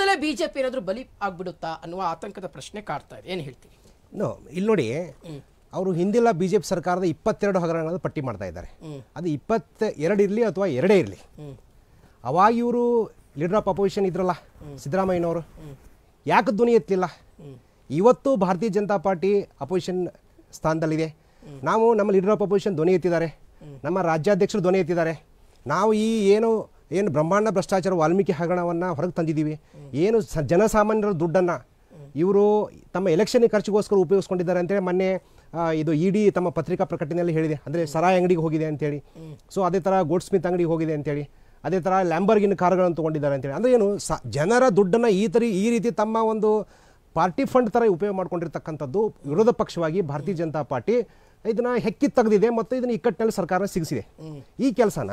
J BJP ಏನಾದರೂ ಬಲಿ ಆಗ್ಬಿಡುತ್ತಾ ಅನ್ನುವ ಆತಂಕದ ಪ್ರಶ್ನೆ ಕಾಡ್ತಾ ಇದೆ ಏನು ಹೇಳ್ತೀವಿ ನೋ ಇಲ್ಲಿ ನೋಡಿ ಅವರು ಹಿಂದೆಲ್ಲ ಬಿ ಜೆ ಪಿ ಸರ್ಕಾರದ ಇಪ್ಪತ್ತೆರಡು ಹಗರಣಗಳನ್ನು ಪಟ್ಟಿ ಮಾಡ್ತಾ ಇದ್ದಾರೆ ಅದು ಇಪ್ಪತ್ತ ಎರಡು ಇರಲಿ ಅಥವಾ ಎರಡೇ ಇರಲಿ ಅವಾಗ ಇವರು ಲೀಡರ್ ಆಫ್ ಅಪೋಸಿಷನ್ ಇದ್ರಲ್ಲ ಸಿದ್ದರಾಮಯ್ಯನವರು ಯಾಕೆ ಧ್ವನಿ ಎತ್ತಲಿಲ್ಲ ಇವತ್ತು ಭಾರತೀಯ ಜನತಾ ಪಾರ್ಟಿ ಅಪೋಸಿಷನ್ ಸ್ಥಾನದಲ್ಲಿದೆ ನಾವು ನಮ್ಮ ಲೀಡರ್ ಆಫ್ ಅಪೋಸಿಷನ್ ಧ್ವನಿ ಎತ್ತಿದ್ದಾರೆ ನಮ್ಮ ರಾಜ್ಯಾಧ್ಯಕ್ಷರು ಧ್ವನಿ ಎತ್ತಿದ್ದಾರೆ ನಾವು ಈ ಏನು ಏನು ಬ್ರಹ್ಮಾಂಡ ಭ್ರಷ್ಟಾಚಾರ ವಾಲ್ಮೀಕಿ ಹಗರಣವನ್ನು ಹೊರಗೆ ತಂದಿದ್ದೀವಿ ಏನು ಸ ಜನಸಾಮಾನ್ಯರ ದುಡ್ಡನ್ನು ಇವರು ತಮ್ಮ ಎಲೆಕ್ಷನ್ ಖರ್ಚಿಗೋಸ್ಕರ ಉಪಯೋಗಿಸ್ಕೊಂಡಿದ್ದಾರೆ ಅಂತೇಳಿ ಮೊನ್ನೆ ಇದು ಡಿ e ತಮ್ಮ ಪತ್ರಿಕಾ ಪ್ರಕಟಣೆಯಲ್ಲಿ ಹೇಳಿದೆ ಅಂದರೆ ಸರಾಯ ಅಂಗಡಿಗೆ ಹೋಗಿದೆ ಅಂತೇಳಿ ಸೊ ಅದೇ ಥರ ಗೋಡ್ ಸ್ಮಿತ್ ಅಂಗಡಿಗೆ ಹೋಗಿದೆ ಅಂತೇಳಿ ಅದೇ ಥರ ಲ್ಯಾಂಬರ್ಗಿನ್ ಕಾರ್ಗಳನ್ನು ತೊಗೊಂಡಿದ್ದಾರೆ ಅಂತೇಳಿ ಅಂದರೆ ಏನು ಸ ಜನರ ದುಡ್ಡನ್ನು ಈ ಥರ ಈ ರೀತಿ ತಮ್ಮ ಒಂದು ಪಾರ್ಟಿ ಫಂಡ್ ಥರ ಉಪಯೋಗ ಮಾಡ್ಕೊಂಡಿರ್ತಕ್ಕಂಥದ್ದು ವಿರೋಧ ಪಕ್ಷವಾಗಿ ಭಾರತೀಯ ಜನತಾ ಪಾರ್ಟಿ ಇದನ್ನ ಹೆಕ್ಕಿ ತೆಗೆದಿದೆ ಮತ್ತು ಇದನ್ನ ಇಕ್ಕಟ್ಟಿನಲ್ಲಿ ಸರ್ಕಾರ ಸಿಗಿಸಿದೆ ಈ ಕೆಲಸನ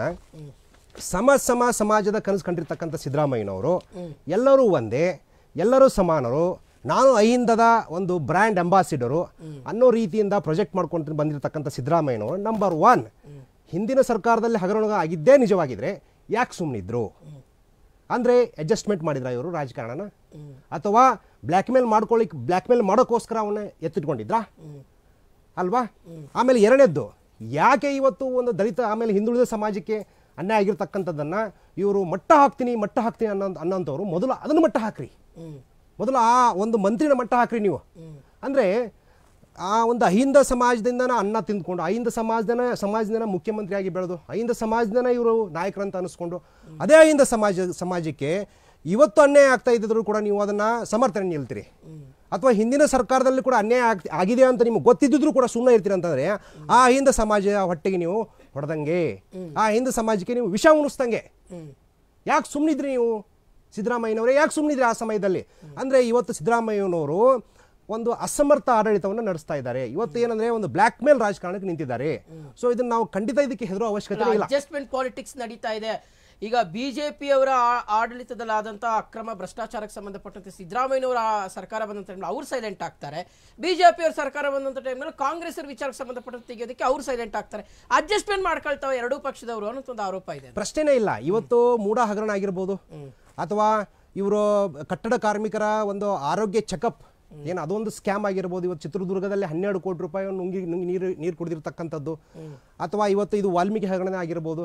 ಸಮ ಸಮ ಸಮಾಜದ ಕನಸು ಕಂಡಿರ್ತಕ್ಕಂಥ ಸಿದ್ದರಾಮಯ್ಯನವರು ಎಲ್ಲರೂ ಒಂದೇ ಎಲ್ಲರೂ ಸಮಾನರು ನಾನು ಅಹಿಂದದ ಒಂದು ಬ್ರ್ಯಾಂಡ್ ಅಂಬಾಸಿಡರು ಅನ್ನೋ ರೀತಿಯಿಂದ ಪ್ರೊಜೆಕ್ಟ್ ಮಾಡ್ಕೊಂಡು ಬಂದಿರತಕ್ಕಂಥ ಸಿದ್ದರಾಮಯ್ಯನವರು ನಂಬರ್ ಒನ್ ಹಿಂದಿನ ಸರ್ಕಾರದಲ್ಲಿ ಹಗರಣ ಆಗಿದ್ದೇ ನಿಜವಾಗಿದ್ರೆ ಯಾಕೆ ಸುಮ್ಮನಿದ್ರು ಅಂದರೆ ಅಡ್ಜಸ್ಟ್ಮೆಂಟ್ ಮಾಡಿದ್ರ ಇವರು ರಾಜಕಾರಣನ ಅಥವಾ ಬ್ಲ್ಯಾಕ್ ಮೇಲ್ ಮಾಡ್ಕೊಳ್ಳಿಕ್ಕೆ ಬ್ಲ್ಯಾಕ್ ಮೇಲ್ ಮಾಡೋಕ್ಕೋಸ್ಕರ ಅವನ್ನ ಎತ್ತಿಟ್ಕೊಂಡಿದ್ರಾ ಅಲ್ವಾ ಆಮೇಲೆ ಎರಡನೇದ್ದು ಯಾಕೆ ಇವತ್ತು ಒಂದು ದಲಿತ ಆಮೇಲೆ ಹಿಂದುಳಿದ ಸಮಾಜಕ್ಕೆ ಅನ್ಯಾಯ ಆಗಿರ್ತಕ್ಕಂಥದ್ದನ್ನು ಇವರು ಮಟ್ಟ ಹಾಕ್ತೀನಿ ಮಟ್ಟ ಹಾಕ್ತೀನಿ ಅನ್ನೋ ಅನ್ನೋಂಥವ್ರು ಮೊದಲು ಅದನ್ನು ಮಟ್ಟ ಹಾಕ್ರಿ ಮೊದಲು ಆ ಒಂದು ಮಂತ್ರಿನ ಮಟ್ಟ ಹಾಕ್ರಿ ನೀವು ಅಂದರೆ ಆ ಒಂದು ಅಹಿಂದ ಸಮಾಜದಿಂದ ಅನ್ನ ತಿಂದ್ಕೊಂಡು ಅಹಿಂದ ಸಮಾಜದನ ಸಮಾಜದಿಂದ ಆಗಿ ಬೆಳೆದು ಅಹಿಂದ ಸಮಾಜದನ ಇವರು ನಾಯಕರಂತ ಅನಿಸ್ಕೊಂಡು ಅದೇ ಅಹಿಂದ ಸಮಾಜ ಸಮಾಜಕ್ಕೆ ಇವತ್ತು ಅನ್ಯಾಯ ಆಗ್ತಾ ಇದ್ದಿದ್ರು ಕೂಡ ನೀವು ಅದನ್ನು ಸಮರ್ಥನೆ ನಿಲ್ತೀರಿ ಅಥವಾ ಹಿಂದಿನ ಸರ್ಕಾರದಲ್ಲಿ ಕೂಡ ಅನ್ಯಾಯ ಆಗಿದೆ ಅಂತ ನಿಮಗೆ ಗೊತ್ತಿದ್ದರೂ ಕೂಡ ಸುಮ್ಮನೆ ಇರ್ತೀರಿ ಅಂತಂದರೆ ಆ ಅಹಿಂದ ಸಮಾಜ ಹೊಟ್ಟೆಗೆ ನೀವು ಹೊಡೆದಂಗೆ ಆ ಹಿಂದೂ ಸಮಾಜಕ್ಕೆ ನೀವು ವಿಷ ಉಣಿಸ್ದಂಗೆ ಯಾಕೆ ಸುಮ್ಮನಿದ್ರಿ ನೀವು ಸಿದ್ದರಾಮಯ್ಯನವರೇ ಯಾಕೆ ಸುಮ್ಮನಿದ್ರಿ ಆ ಸಮಯದಲ್ಲಿ ಅಂದರೆ ಇವತ್ತು ಸಿದ್ದರಾಮಯ್ಯನವರು ಒಂದು ಅಸಮರ್ಥ ಆಡಳಿತವನ್ನು ನಡೆಸ್ತಾ ಇದ್ದಾರೆ ಇವತ್ತು ಏನಂದ್ರೆ ಒಂದು ಬ್ಲಾಕ್ ಮೇಲ್ ರಾಜಕಾರಣಕ್ಕೆ ನಿಂತಿದ್ದಾರೆ ಸೊ ಇದನ್ನ ನಾವು ಖಂಡಿತ ಇದಕ್ಕೆ ಹೆದರೋ ಅವಶ್ಯಕತೆ ಇಲ್ಲ ಅಡ್ಜಸ್ಟ್ಮೆಂಟ್ ಪಾಲಿಟಿಕ್ಸ್ ನಡೀತಾ ಇದೆ ಈಗ ಬಿಜೆಪಿಯವರ ಆಡಳಿತದಲ್ಲಾದಂಥ ಅಕ್ರಮ ಭ್ರಷ್ಟಾಚಾರಕ್ಕೆ ಸಂಬಂಧಪಟ್ಟಂತೆ ಸಿದ್ದರಾಮಯ್ಯವರ ಸರ್ಕಾರ ಬಂದಂಥ ಟೈಮ್ನಲ್ಲಿ ಅವ್ರು ಸೈಲೆಂಟ್ ಆಗ್ತಾರೆ ಬಿಜೆಪಿಯವ್ರ ಸರ್ಕಾರ ಬಂದಂಥ ಟೈಮ್ನಲ್ಲಿ ಕಾಂಗ್ರೆಸ್ ವಿಚಾರಕ್ಕೆ ಸಂಬಂಧಪಟ್ಟಂತೆ ತೆಗೆಯೋದಕ್ಕೆ ಅವ್ರು ಸೈಲೆಂಟ್ ಆಗ್ತಾರೆ ಅಡ್ಜಸ್ಟ್ಮೆಂಟ್ ಮಾಡ್ಕೊಳ್ತಾವೆ ಎರಡೂ ಪಕ್ಷದವರು ಅನ್ನೋ ಒಂದು ಆರೋಪ ಇದೆ ಪ್ರಶ್ನೆನೇ ಇಲ್ಲ ಇವತ್ತು ಮೂಢ ಹಗರಣ ಆಗಿರ್ಬೋದು ಅಥವಾ ಇವರು ಕಟ್ಟಡ ಕಾರ್ಮಿಕರ ಒಂದು ಆರೋಗ್ಯ ಚೆಕಪ್ ಏನು ಅದೊಂದು ಸ್ಕ್ಯಾಮ್ ಆಗಿರ್ಬೋದು ಇವತ್ತು ಚಿತ್ರದುರ್ಗದಲ್ಲಿ ಹನ್ನೆರಡು ಕೋಟಿ ರೂಪಾಯಿ ನುಂಗಿ ನೀರು ನೀರು ಕುಡಿದಿರ್ತಕ್ಕಂಥದ್ದು ಅಥವಾ ಇವತ್ತು ಇದು ವಾಲ್ಮೀಕಿ ಹಗರಣೆ ಆಗಿರ್ಬೋದು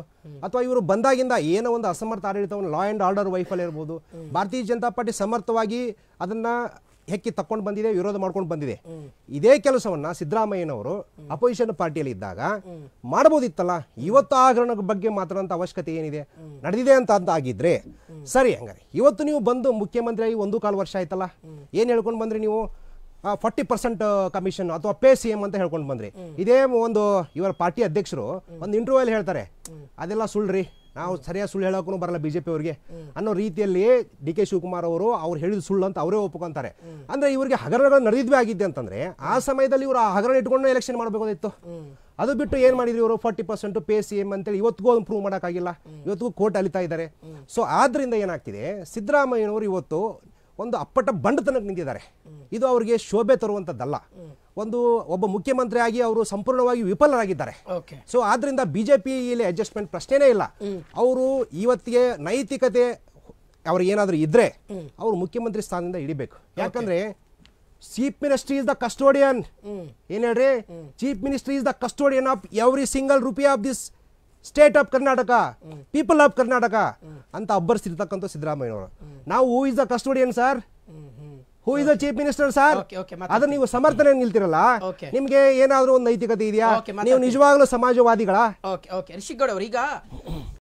ಅಥವಾ ಇವರು ಬಂದಾಗಿಂದ ಏನೋ ಒಂದು ಅಸಮರ್ಥ ಆಡಳಿತವನ್ನು ಲಾ ಆ್ಯಂಡ್ ಆರ್ಡರ್ ವೈಫಲ್ ಇರ್ಬೋದು ಭಾರತೀಯ ಜನತಾ ಪಾರ್ಟಿ ಸಮರ್ಥವಾಗಿ ಅದನ್ನು ಹೆಕ್ಕಿ ತಕ್ಕೊಂಡು ಬಂದಿದೆ ವಿರೋಧ ಮಾಡ್ಕೊಂಡು ಬಂದಿದೆ ಇದೇ ಕೆಲಸವನ್ನ ಸಿದ್ದರಾಮಯ್ಯನವರು ಅಪೋಸಿಷನ್ ಪಾರ್ಟಿಯಲ್ಲಿ ಇದ್ದಾಗ ಮಾಡ್ಬೋದಿತ್ತಲ್ಲ ಇವತ್ತು ಆ ಹಗರಣ ಬಗ್ಗೆ ಮಾತಾಡೋಂಥ ಅವಶ್ಯಕತೆ ಏನಿದೆ ನಡೆದಿದೆ ಅಂತ ಅಂತ ಆಗಿದ್ರೆ ಸರಿ ಹಂಗಾರೆ ಇವತ್ತು ನೀವು ಬಂದು ಮುಖ್ಯಮಂತ್ರಿ ಆಗಿ ಒಂದು ಕಾಲು ವರ್ಷ ಆಯ್ತಲ್ಲ ಏನು ಹೇಳ್ಕೊಂಡು ಬಂದ್ರಿ ನೀವು ಫಾರ್ಟಿ ಪರ್ಸೆಂಟ್ ಕಮಿಷನ್ ಅಥವಾ ಪೇ ಸಿ ಎಂ ಅಂತ ಹೇಳ್ಕೊಂಡು ಬಂದ್ರಿ ಇದೇ ಒಂದು ಇವರ ಪಾರ್ಟಿ ಅಧ್ಯಕ್ಷರು ಒಂದು ಇಂಟರ್ವ್ಯೂ ಅಲ್ಲಿ ಹೇಳ್ತಾರೆ ಅದೆಲ್ಲ ಸುಳ್ಳ್ರಿ ನಾವು ಸರಿಯಾಗಿ ಸುಳ್ಳು ಹೇಳೋಕ್ಕೂ ಬರಲ್ಲ ಬಿಜೆಪಿ ಅವರಿಗೆ ಅನ್ನೋ ರೀತಿಯಲ್ಲಿ ಡಿ ಕೆ ಶಿವಕುಮಾರ್ ಅವರು ಅವ್ರು ಹೇಳಿದ ಸುಳ್ಳು ಅಂತ ಅವರೇ ಒಪ್ಕೊಂತಾರೆ ಅಂದ್ರೆ ಇವರಿಗೆ ಹಗರಣಗಳು ನಡೆದಿದ್ವೇ ಆಗಿದೆ ಅಂತಂದ್ರೆ ಆ ಸಮಯದಲ್ಲಿ ಇವರು ಆ ಹಗರಣ ಇಟ್ಕೊಂಡು ಎಲೆಕ್ಷನ್ ಮಾಡಬೇಕಾಗಿತ್ತು ಅದು ಬಿಟ್ಟು ಏನ್ ಮಾಡಿದ್ರು ಇವರು forty percent pay C M ಅಂತೇಳಿ ಇವತ್ತಿಗೂ ಅದನ್ನು ಪ್ರೂವ್ ಮಾಡೋಕ್ಕಾಗಿಲ್ಲ ಇವತ್ತಿಗೂ ಕೋರ್ಟ್ ಅಲಿತಾ ಇದ್ದಾರೆ ಸೊ ಆದ್ರಿಂದ ಏನಾಗ್ತಿದೆ ಸಿದ್ದರಾಮಯ್ಯನವರು ಇವತ್ತು ಒಂದು ಅಪ್ಪಟ ಬಂಡತನಕ್ಕೆ ನಿಂತಿದ್ದಾರೆ ಇದು ಅವರಿಗೆ ಶೋಭೆ ತರುವಂತದ್ದಲ್ಲ ಒಂದು ಒಬ್ಬ ಮುಖ್ಯಮಂತ್ರಿಯಾಗಿ ಅವರು ಸಂಪೂರ್ಣವಾಗಿ ವಿಫಲರಾಗಿದ್ದಾರೆ ಸೊ ಆದ್ರಿಂದ ಬಿಜೆಪಿ ಇಲ್ಲಿ ಅಡ್ಜಸ್ಟ್ಮೆಂಟ್ ಪ್ರಶ್ನೆನೇ ಇಲ್ಲ ಅವರು ಇವತ್ತಿಗೆ ನೈತಿಕತೆ ಏನಾದರೂ ಇದ್ರೆ ಅವರು ಮುಖ್ಯಮಂತ್ರಿ ಸ್ಥಾನದಿಂದ ಇಳಿಬೇಕು ಯಾಕಂದ್ರೆ chief ministry is the custodian ಏನ್ ಹೇಳ್ರಿ chief ministry is the custodian of every single rupee of this state of Karnataka people of Karnataka ಅಂತ ಅಬ್ಬರಿಸಿರ್ತಕ್ಕಂಥ ಅವರು ನಾವು who is the custodian sir who is the chief minister sir ಅದನ್ನ ನೀವು ಸಮರ್ಥನೆ ನಿಲ್ತಿರಲ್ಲ ನಿಮ್ಗೆ ಏನಾದ್ರೂ ಒಂದು ನೈತಿಕತೆ ಇದೆಯಾ ನೀವು ನಿಜವಾಗ್ಲೂ ಸಮಾಜವಾದಿಗಳ ಈಗ